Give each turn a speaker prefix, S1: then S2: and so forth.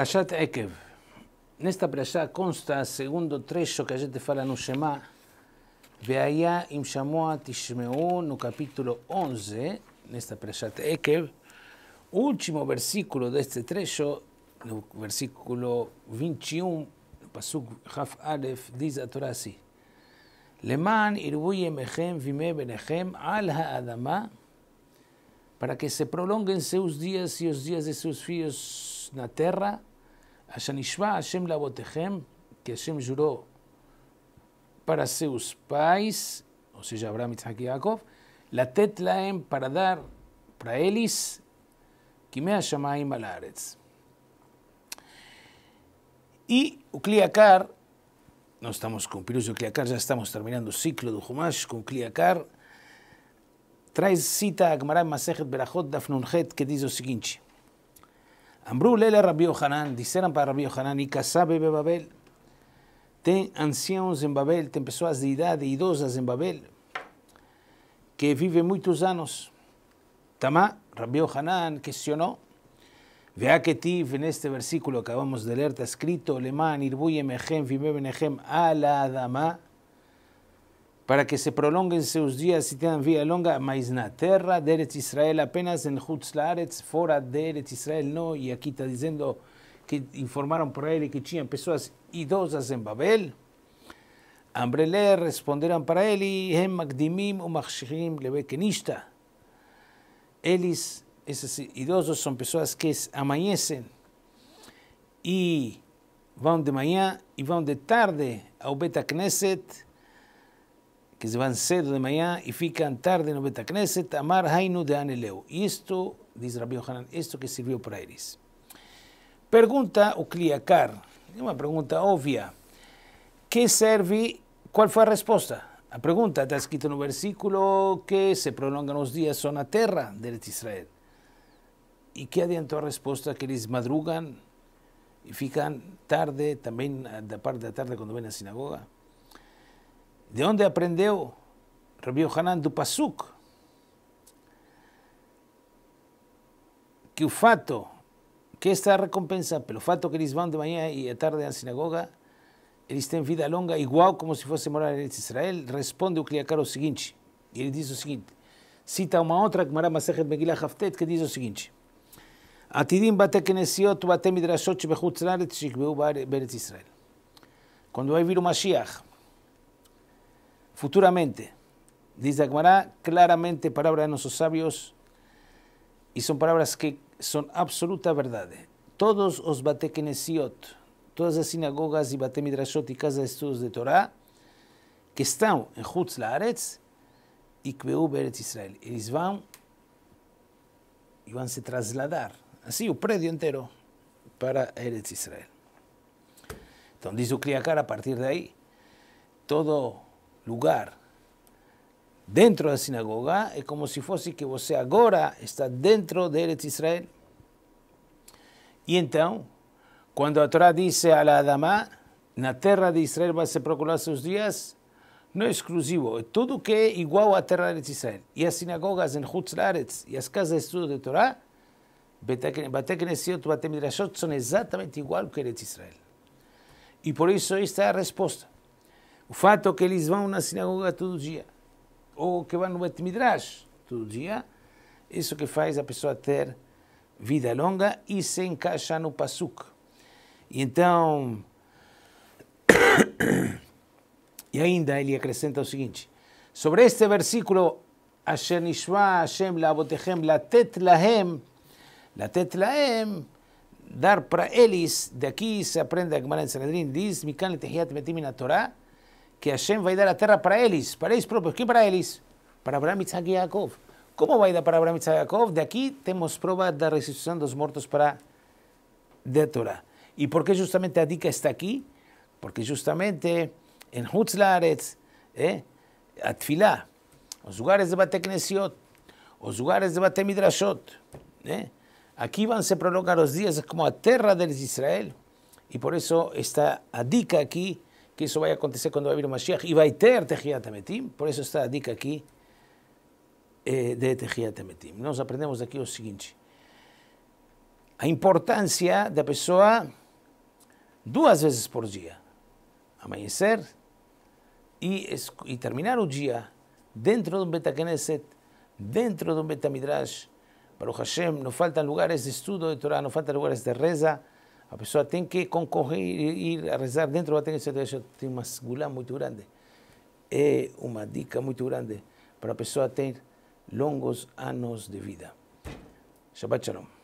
S1: En Ekev. Nesta consta consta, segundo trecho que a gente fala no Shema, Beaya im Shamoa Tishmeu, no capítulo 11, nesta de Ekev, último versículo este trecho, el versículo 21, Pasuk Haf alef, diz a Torá así, Leman mechem vime benechem al para que se prolonguen seus días y os días de seus filhos na terra, Hashanishvá Hashem Labotechem, que Hashem jurou para seus pais, ou seja, Abraham, Isaac e Yaakov, Latet Laem, para dar para eles, Kimea Shamaim malares E o Kliakar, nós estamos com o Pirus do Kliakar, já estamos terminando o ciclo do Humash com o Kliakar, traz cita a Gemara Masechet Berachot Dafnunchet, que diz o seguinte, Ambrú lele Rabbi Hanan, para Rabbi Hanan, y casabe Babel. Ten ancianos en Babel, ten personas de idade idosas en Babel, que vive muitos anos. Tamá, Rabbi Hanan cuestionó. Vea que Tiv, en este versículo que acabamos de leer, está escrito, Leman, Irbuye, Mehem, Vime, a Ala, Adama, para que se prolonguem seus dias e tenham vida longa, mas na terra de Eretz Israel, apenas em Hutz fora de Eretz Israel, não. E aqui está dizendo que informaram para ele que tinha pessoas idosas em Babel. Ambrelé responderam para ele, em Magdimim Umachshirim Lebekenista. Eles, esses idosos, são pessoas que amanhecem e vão de manhã e vão de tarde ao Beta Knesset, que se van cedo de mañana y fican tarde no Betacneset, Amar Hainu de Aneleu. esto, dice Rabbi Yohanan, esto que sirvió para Eris. Pregunta o una pregunta obvia. ¿Qué que serve, ¿Cuál fue La respuesta? La pregunta está escrita un versículo que se prolongan los días son la tierra de Israel. ¿Y qué adiantó la respuesta? que les madrugan y fican tarde, también de parte la tarde cuando ven a la sinagoga? ¿De dónde aprendió Rabbi Hanan pasuk Que fato, que esta recompensa, pero fato que eles van de mañana y de tarde a la sinagoga, eles en vida longa igual como si fosse morar em Israel, responde o Kliakar o seguinte, e ele diz o seguinte, cita uma outra Maram Masechet Megillah Haftet que diz o seguinte, Atidim bate kenesiot bate midrashot shebechutz laretz shikbeu Israel. Quando vai vir o futuramente. Dice Akmará, claramente palabra de nuestros sabios, y son palabras que son absoluta verdad. Todos os batekenesiot, todas las sinagogas y batemidrashot y casas de estudios de Torah, que están en Hutz Laaretz y que Eretz Israel. Ellos van y van a trasladar, así, un predio entero para Eretz Israel. Entonces dice Ucriacar, a partir de ahí, todo lugar. Dentro de la sinagoga ...es como si fuese que usted ahora... está dentro de Eretz Israel. Y entonces... ...cuando la Torah dice a ...en la tierra de Israel a se procurar sus días... ...no es exclusivo, todo que es igual la tierra de Israel. Y las sinagogas en Hutz Laretz ...y las casas de estudio de Torá, son exactamente Bate igual que Eretz Israel. Y por eso esta es la respuesta... O fato é que eles vão na sinagoga todo dia, ou que vão no Bet Midrash todo dia, isso que faz a pessoa ter vida longa e se encaixa no Pasuk. E então, e ainda ele acrescenta o seguinte, sobre este versículo, Asher Nishwa Hashem Labotechem Latet Lahem, Latet Lahem, dar para eles, daqui se aprende a Gemara em Sanedrin, diz, Mikan tehiat Betim na Torá, que Hashem va a dar la tierra para Elis, para élis propios. ¿Qué para Elis? Para Abraham, Isaac y Jacob. ¿Cómo va a dar para Abraham y Jacob? De aquí tenemos prueba de la resurrección de los muertos para de ¿Y por qué justamente Adica está aquí? Porque justamente en Hutz eh, los lugares de Bate los lugares de Bate Midrashot, eh, van se prolongar los días como a tierra de Israel. Y por eso está Adica aquí, que isso vai acontecer quando vai vir o Mashiach, e vai ter Tehiat Ametim, por isso está a dica aqui eh, de Tehiat Ametim. Nós aprendemos aqui o seguinte, a importância da pessoa duas vezes por dia, amanhecer e, e terminar o dia dentro de um Betacneset, dentro de um Betamidrash, para o Hashem, não faltam lugares de estudo de Torah, não faltam lugares de reza, a pessoa tem que concorrer e ir a rezar dentro do Vaticano Isso Tem uma segura muito grande. É uma dica muito grande para a pessoa ter longos anos de vida. Shabbat Shalom.